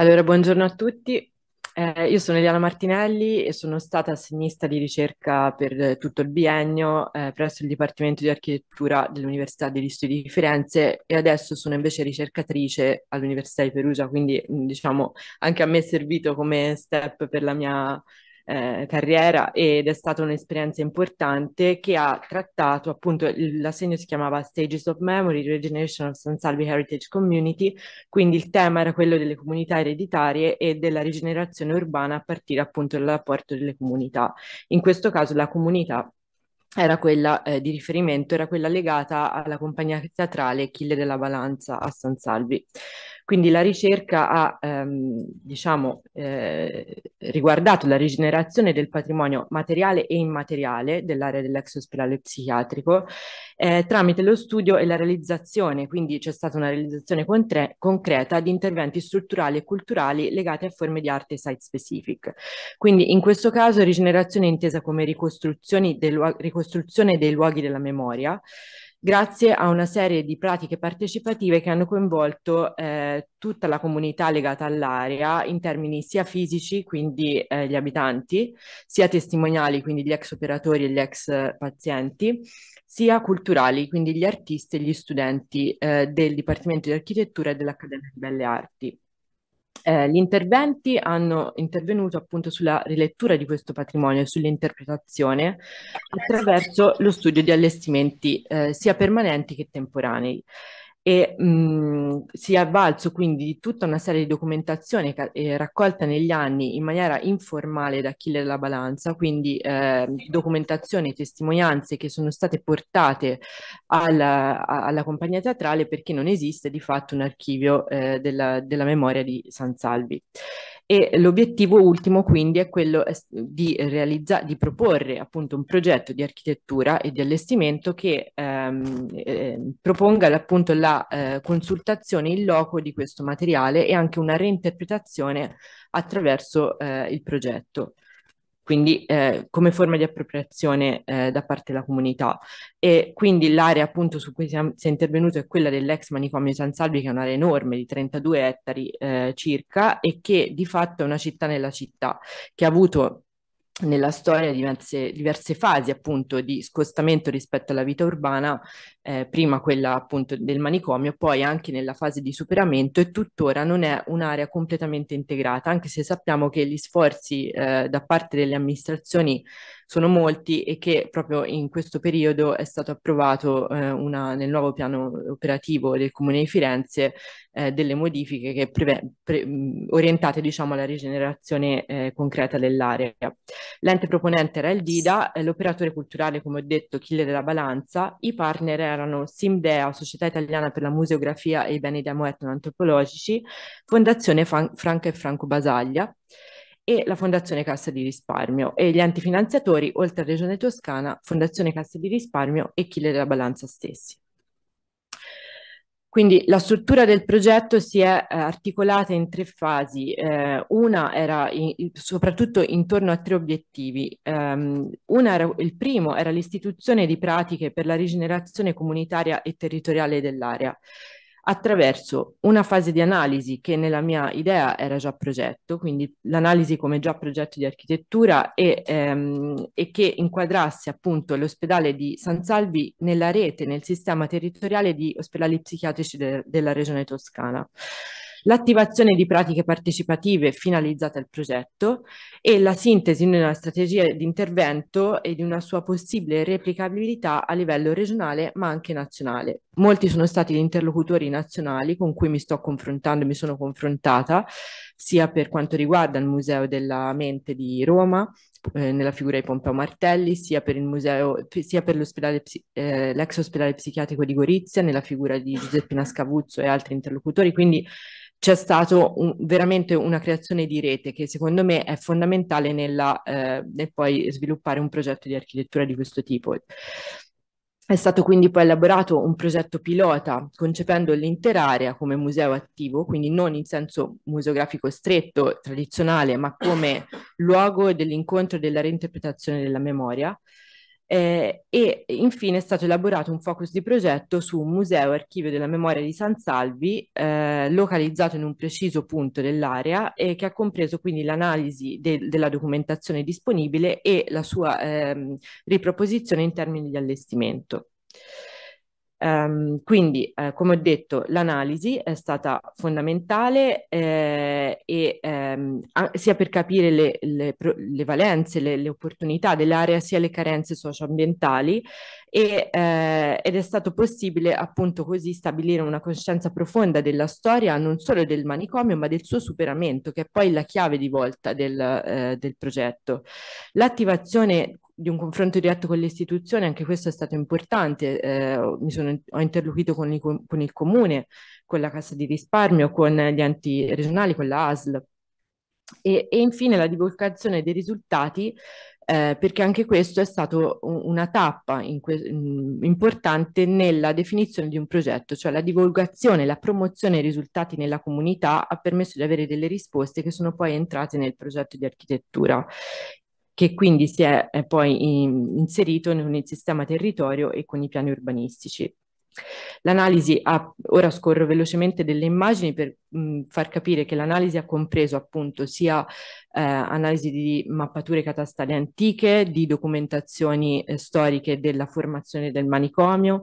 Allora, buongiorno a tutti. Eh, io sono Eliana Martinelli e sono stata assegnista di ricerca per tutto il biennio eh, presso il Dipartimento di Architettura dell'Università degli Studi di Firenze e adesso sono invece ricercatrice all'Università di Perugia, quindi diciamo anche a me è servito come step per la mia eh, carriera ed è stata un'esperienza importante che ha trattato appunto, l'assegno si chiamava Stages of Memory, Regeneration of San Salvi Heritage Community, quindi il tema era quello delle comunità ereditarie e della rigenerazione urbana a partire appunto dall'apporto delle comunità. In questo caso la comunità era quella eh, di riferimento, era quella legata alla compagnia teatrale Chille della Balanza a San Salvi. Quindi la ricerca ha ehm, diciamo, eh, riguardato la rigenerazione del patrimonio materiale e immateriale dell'area dell'ex ospedale psichiatrico eh, tramite lo studio e la realizzazione, quindi c'è stata una realizzazione contre- concreta di interventi strutturali e culturali legati a forme di arte site specific. Quindi in questo caso rigenerazione è intesa come ricostruzione dei luoghi della memoria, grazie a una serie di pratiche partecipative che hanno coinvolto eh, tutta la comunità legata all'area in termini sia fisici, quindi eh, gli abitanti, sia testimoniali, quindi gli ex operatori e gli ex pazienti, sia culturali, quindi gli artisti e gli studenti eh, del Dipartimento di Architettura e dell'Accademia di Belle Arti eh, gli interventi hanno intervenuto appunto sulla rilettura di questo patrimonio e sull'interpretazione attraverso lo studio di allestimenti eh, sia permanenti che temporanei e mh, mhmm, si è avvalso quindi di tutta una serie di documentazione ca- eh, raccolta negli anni in maniera informale da Achille della Balanza, quindi eh, documentazione e testimonianze che sono state portate alla, alla, compagnia teatrale perché non esiste di fatto un archivio eh, della, della memoria di San Salvi e l'obiettivo ultimo quindi è quello eh, di, realizza- di proporre appunto un progetto di architettura e di allestimento che ehm, eh, proponga appunto la eh, consultazione in loco di questo materiale e anche una reinterpretazione attraverso eh, il progetto quindi eh, come forma di appropriazione eh, da parte della comunità. E quindi l'area appunto su cui si è intervenuto è quella dell'ex manicomio San Salvi, che è un'area enorme di 32 ettari eh, circa e che di fatto è una città nella città, che ha avuto nella storia diverse, diverse, fasi appunto di scostamento rispetto alla vita urbana, eh, prima quella appunto del manicomio, poi anche nella fase di superamento e tuttora non è un'area completamente integrata, anche se sappiamo che gli sforzi eh, da parte delle amministrazioni sono molti e che proprio in questo periodo è stato approvato eh, una, nel nuovo piano operativo del Comune di Firenze eh, delle modifiche che preve- pre- mm, orientate diciamo, alla rigenerazione eh, concreta dell'area. L'ente proponente era il DIDA, l'operatore culturale come ho detto Chile della Balanza, i partner erano Simdea, Società Italiana per la Museografia e i Beni Demo Etnoantropologici, Fondazione Fran- Franca e Franco Basaglia, e la Fondazione Cassa di Risparmio e gli enti finanziatori, oltre a Regione Toscana, Fondazione Cassa di Risparmio e Chile della Balanza stessi. Quindi la struttura del progetto si è eh, articolata in tre fasi. Eh, una era in, soprattutto intorno a tre obiettivi. Um, era, il primo era l'istituzione di pratiche per la rigenerazione comunitaria e territoriale dell'area attraverso una fase di analisi che nella mia idea era già progetto, quindi l'analisi come già progetto di architettura e, ehm, e che inquadrasse appunto l'ospedale di San Salvi nella rete, nel sistema territoriale di ospedali psichiatrici de- della regione toscana l'attivazione di pratiche partecipative finalizzate al progetto e la sintesi di una strategia di intervento e di una sua possibile replicabilità a livello regionale ma anche nazionale. Molti sono stati gli interlocutori nazionali con cui mi sto confrontando, mi sono confrontata, sia per quanto riguarda il Museo della Mente di Roma, eh, nella figura di Pompeo Martelli, sia per il museo, sia per l'ospedale, eh, l'ex ospedale psichiatrico di Gorizia, nella figura di Giuseppina Scavuzzo e altri interlocutori. Quindi c'è stata un, veramente una creazione di rete che secondo me è fondamentale nella, eh, nel poi sviluppare un progetto di architettura di questo tipo. È stato quindi poi elaborato un progetto pilota concependo l'intera area come museo attivo, quindi non in senso museografico stretto, tradizionale, ma come luogo dell'incontro e della reinterpretazione della memoria eh, e infine è stato elaborato un focus di progetto su un museo e archivio della memoria di San Salvi, eh, localizzato in un preciso punto dell'area e che ha compreso quindi l'analisi de- della documentazione disponibile e la sua ehm, riproposizione in termini di allestimento. Um, quindi, eh, come ho detto, l'analisi è stata fondamentale eh, e, ehm, a- sia per capire le, le, pro- le valenze, le, le, opportunità dell'area, sia le carenze socioambientali e, eh, ed è stato possibile appunto così stabilire una coscienza profonda della storia non solo del manicomio ma del suo superamento che è poi la chiave di volta del, eh, del progetto. L'attivazione di un confronto diretto con le istituzioni, anche questo è stato importante. Eh, mi sono, ho interloquito con, i, con il comune, con la Cassa di risparmio, con gli enti regionali, con la ASL. E, e infine la divulgazione dei risultati, eh, perché anche questo è stato una tappa in mm, importante nella definizione di un progetto, cioè la divulgazione, la promozione dei risultati nella comunità ha permesso di avere delle risposte che sono poi entrate nel progetto di architettura che quindi si è, è poi in, inserito nel sistema territorio e con i piani urbanistici. L'analisi ha, ora scorro velocemente delle immagini per mh, far capire che l'analisi ha compreso appunto sia eh, analisi di mappature catastali antiche, di documentazioni eh, storiche della formazione del manicomio,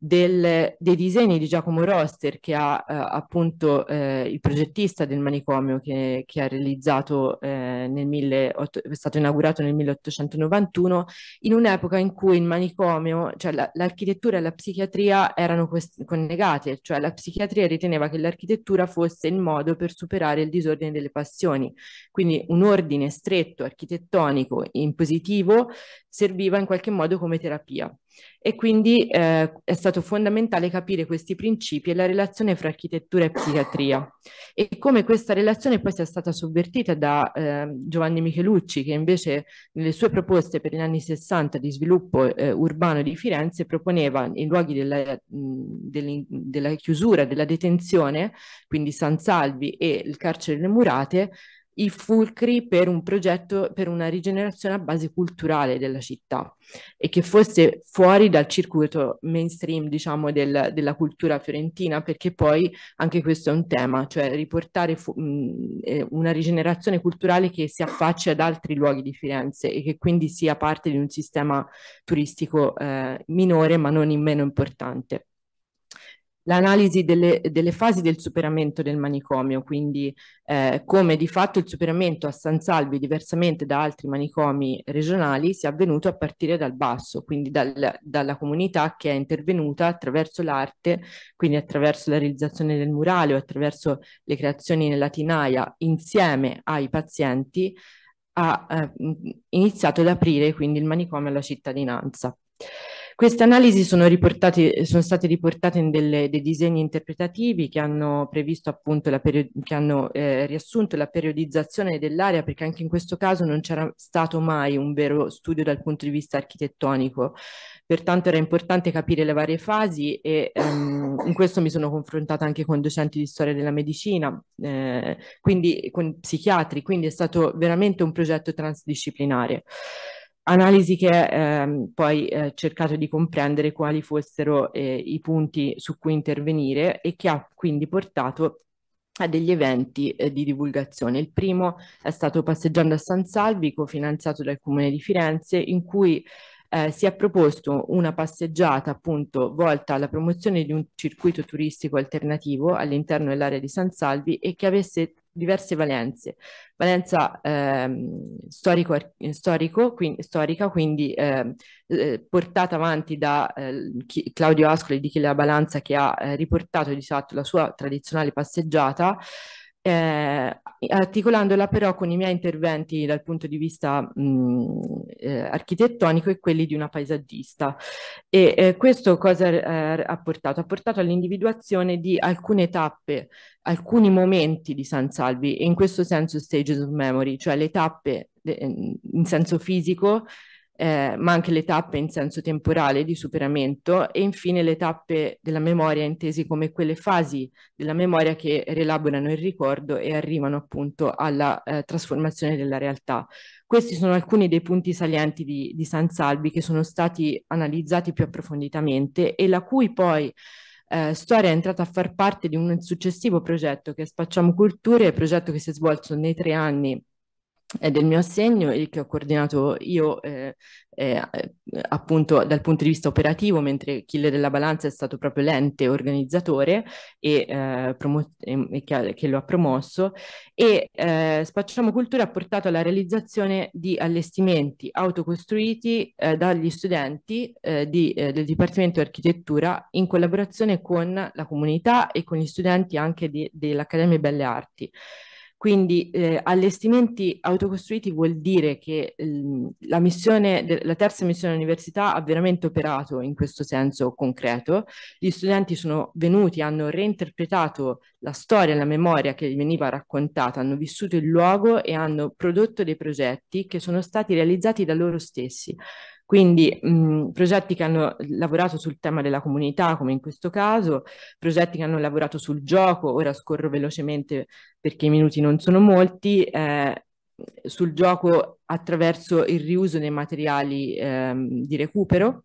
del, dei disegni di Giacomo Roster, che ha eh, appunto eh, il progettista del manicomio che, che ha realizzato eh, nel 18, è stato inaugurato nel 1891, in un'epoca in cui il manicomio, cioè la, l'architettura e la psichiatria erano quest- collegate, cioè la psichiatria riteneva che l'architettura fosse il modo per superare il disordine delle passioni, quindi un ordine stretto architettonico in positivo serviva in qualche modo come terapia e quindi eh, è stato fondamentale capire questi principi e la relazione fra architettura e psichiatria e come questa relazione poi sia stata sovvertita da eh, Giovanni Michelucci che invece nelle sue proposte per gli anni 60 di sviluppo eh, urbano di Firenze proponeva i luoghi della, mh, della chiusura, della detenzione, quindi San Salvi e il carcere delle Murate, i fulcri per un progetto per una rigenerazione a base culturale della città e che fosse fuori dal circuito mainstream, diciamo, del, della cultura fiorentina, perché poi anche questo è un tema, cioè riportare fu- mh, eh, una rigenerazione culturale che si affaccia ad altri luoghi di Firenze e che quindi sia parte di un sistema turistico eh, minore ma non in meno importante l'analisi delle, delle, fasi del superamento del manicomio, quindi eh, come di fatto il superamento a San Salvi, diversamente da altri manicomi regionali, sia avvenuto a partire dal basso, quindi dal, dalla comunità che è intervenuta attraverso l'arte, quindi attraverso la realizzazione del murale o attraverso le creazioni nella tinaia, insieme ai pazienti, ha eh, iniziato ad aprire quindi il manicomio alla cittadinanza. Queste analisi sono, sono state riportate in delle, dei disegni interpretativi che hanno, che hanno eh, riassunto la periodizzazione dell'area perché anche in questo caso non c'era stato mai un vero studio dal punto di vista architettonico. Pertanto era importante capire le varie fasi e ehm, in questo mi sono confrontata anche con docenti di storia della medicina, eh, quindi con psichiatri, quindi è stato veramente un progetto transdisciplinare analisi che ehm, poi eh, cercato di comprendere quali fossero eh, i punti su cui intervenire e che ha quindi portato a degli eventi eh, di divulgazione. Il primo è stato Passeggiando a San Salvi, cofinanziato dal Comune di Firenze, in cui eh, si è proposto una passeggiata appunto volta alla promozione di un circuito turistico alternativo all'interno dell'area di San Salvi e che avesse diverse valenze. Valenza ehm, storico, storico, quindi, storica, quindi ehm, eh, portata avanti da eh, chi, Claudio Ascoli di Chi la Balanza che ha eh, riportato di fatto la sua tradizionale passeggiata eh, articolandola però con i miei interventi dal punto di vista mh, eh, architettonico e quelli di una paesaggista. E eh, questo cosa eh, ha portato? Ha portato all'individuazione di alcune tappe, alcuni momenti di San Salvi, e in questo senso stages of memory, cioè le tappe eh, in senso fisico eh, ma anche le tappe in senso temporale di superamento e infine le tappe della memoria intesi come quelle fasi della memoria che rielaborano il ricordo e arrivano appunto alla eh, trasformazione della realtà. Questi sono alcuni dei punti salienti di, di San Salvi che sono stati analizzati più approfonditamente e la cui poi eh, storia è entrata a far parte di un successivo progetto che è Spacciamo Culture, progetto che si è svolto nei tre anni è del mio assegno e che ho coordinato io eh, eh, eh, appunto dal punto di vista operativo, mentre Chile della Balanza è stato proprio l'ente organizzatore e, eh, promo- e che, che, lo ha promosso e eh, Spacciamo Cultura ha portato alla realizzazione di allestimenti autocostruiti eh, dagli studenti di, del Dipartimento di Architettura in collaborazione con la comunità e con gli studenti anche di, dell'Accademia Belle Arti quindi eh, allestimenti autocostruiti vuol dire che eh, la, missione, la terza missione università ha veramente operato in questo senso concreto. Gli studenti sono venuti, hanno reinterpretato la storia la memoria che gli veniva raccontata, hanno vissuto il luogo e hanno prodotto dei progetti che sono stati realizzati da loro stessi. Quindi mh, mhmm, progetti che hanno lavorato sul tema della comunità, come in questo caso, progetti che hanno lavorato sul gioco, ora scorro velocemente perché i minuti non sono molti, eh, sul gioco attraverso il riuso dei materiali eh, di recupero,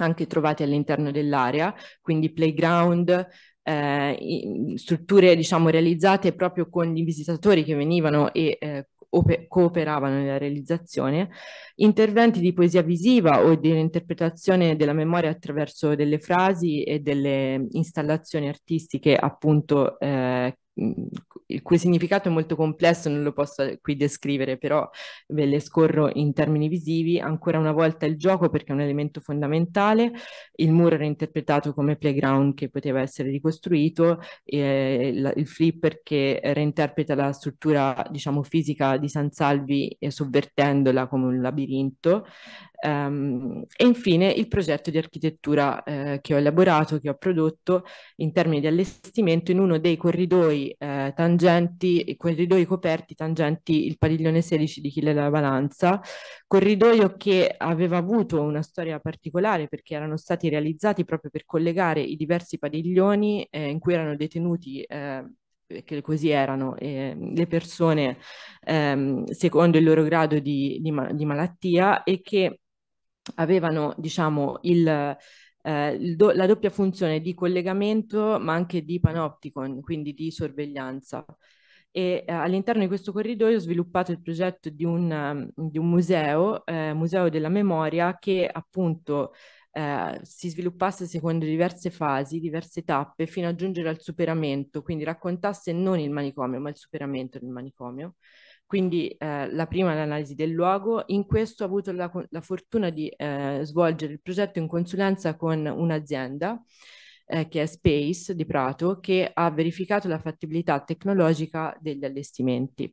anche trovati all'interno dell'area, quindi playground, eh, mhmm, strutture diciamo realizzate proprio con i visitatori che venivano e eh, ope- cooperavano nella realizzazione, interventi di poesia visiva o di interpretazione della memoria attraverso delle frasi e delle installazioni artistiche appunto eh, il cui significato è molto complesso, non lo posso qui descrivere, però ve le scorro in termini visivi. Ancora una volta il gioco perché è un elemento fondamentale, il muro era interpretato come playground che poteva essere ricostruito, il, il flipper che reinterpreta la struttura diciamo fisica di San Salvi eh, sovvertendola come un labirinto, Um, e infine il progetto di architettura eh, che ho elaborato, che ho prodotto in termini di allestimento in uno dei corridoi eh, tangenti, corridoi coperti tangenti il padiglione 16 di Chile della Balanza, corridoio che aveva avuto una storia particolare perché erano stati realizzati proprio per collegare i diversi padiglioni eh, in cui erano detenuti eh, che così erano eh, le persone ehm, secondo il loro grado di, di, ma di malattia e che avevano diciamo il, eh, do- la doppia funzione di collegamento ma anche di panopticon, quindi di sorveglianza. E eh, all'interno di questo corridoio ho sviluppato il progetto di un, ehm, di un museo, eh, Museo della Memoria, che appunto eh, si sviluppasse secondo diverse fasi, diverse tappe, fino a giungere al superamento, quindi raccontasse non il manicomio, ma il superamento del manicomio. Quindi eh, la prima è l'analisi del luogo. In questo ho avuto la, la fortuna di eh, svolgere il progetto in consulenza con un'azienda eh, che è Space di Prato, che ha verificato la fattibilità tecnologica degli allestimenti.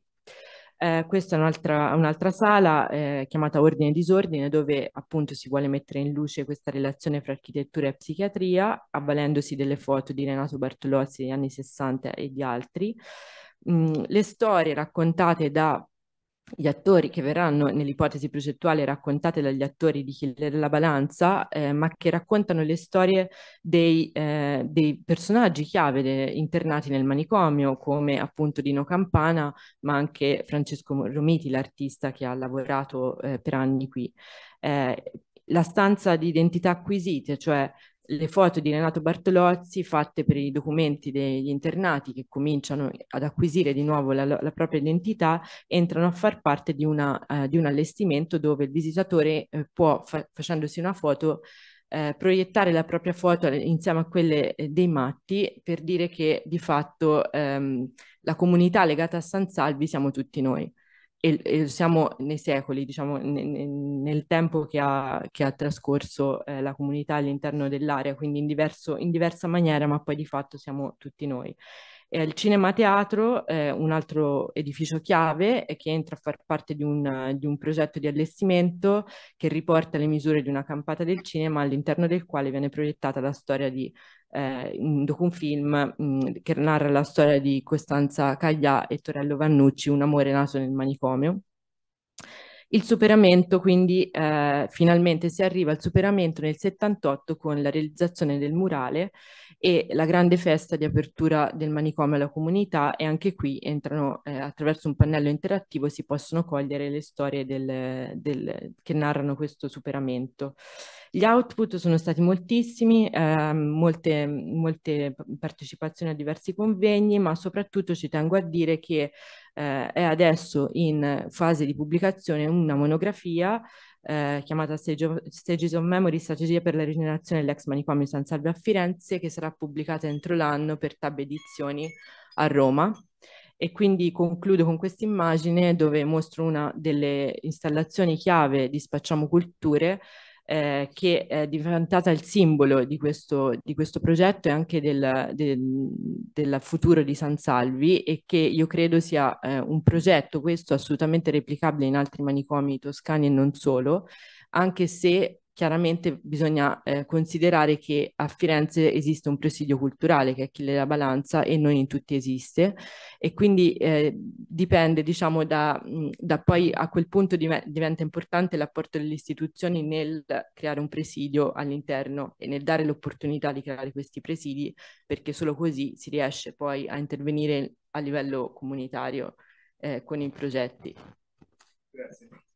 Eh, questa è un'altra, un'altra sala eh, chiamata Ordine e Disordine dove appunto si vuole mettere in luce questa relazione fra architettura e psichiatria avvalendosi delle foto di Renato Bartolozzi degli anni 60 e di altri le storie raccontate da gli attori che verranno nell'ipotesi progettuale raccontate dagli attori di Killer della Balanza, eh, ma che raccontano le storie dei, eh, dei personaggi chiave de- internati nel manicomio, come appunto Dino Campana, ma anche Francesco Romiti, l'artista che ha lavorato eh, per anni qui. Eh, la stanza di identità acquisite, cioè le foto di Renato Bartolozzi fatte per i documenti degli internati che cominciano ad acquisire di nuovo la, la propria identità entrano a far parte di, una, eh, di un allestimento dove il visitatore eh, può, fa facendosi una foto, eh, proiettare la propria foto insieme a quelle eh, dei matti per dire che di fatto ehm, la comunità legata a San Salvi siamo tutti noi e, e, siamo nei secoli, diciamo, ne, ne, nel tempo che ha, che ha trascorso eh, la comunità all'interno dell'area, quindi in, diverso, in diversa maniera, ma poi di fatto siamo tutti noi. E eh, il Cinema Teatro è un altro edificio chiave eh, che entra a far parte di un, di un progetto di allestimento che riporta le misure di una campata del cinema all'interno del quale viene proiettata la storia di eh, un docufilm mm, che narra la storia di Costanza Caglià e Torello Vannucci, un amore nato nel manicomio. Il superamento, quindi eh, finalmente si arriva al superamento nel 78 con la realizzazione del murale e la grande festa di apertura del manicomio alla comunità e anche qui entrano eh, attraverso un pannello interattivo si possono cogliere le storie del, del, che narrano questo superamento. Gli output sono stati moltissimi, eh, molte, molte partecipazioni a diversi convegni, ma soprattutto ci tengo a dire che eh, è adesso in fase di pubblicazione una monografia eh, chiamata Stage, Stages of Memory, strategia per la rigenerazione dell'ex manicomio San Salve a Firenze, che sarà pubblicata entro l'anno per Tab Edizioni a Roma. E quindi concludo con questa immagine dove mostro una delle installazioni chiave di Spacciamo Culture, eh, che è diventata il simbolo di questo, di questo progetto e anche del, del, del, futuro di San Salvi e che io credo sia eh, un progetto questo assolutamente replicabile in altri manicomi toscani e non solo, anche se chiaramente bisogna eh, considerare che a Firenze esiste un presidio culturale che è Achille la Balanza e non in tutti esiste e quindi eh, dipende diciamo da, mm, da, poi a quel punto div- diventa importante l'apporto delle istituzioni nel creare un presidio all'interno e nel dare l'opportunità di creare questi presidi perché solo così si riesce poi a intervenire a livello comunitario eh, con i progetti. Grazie.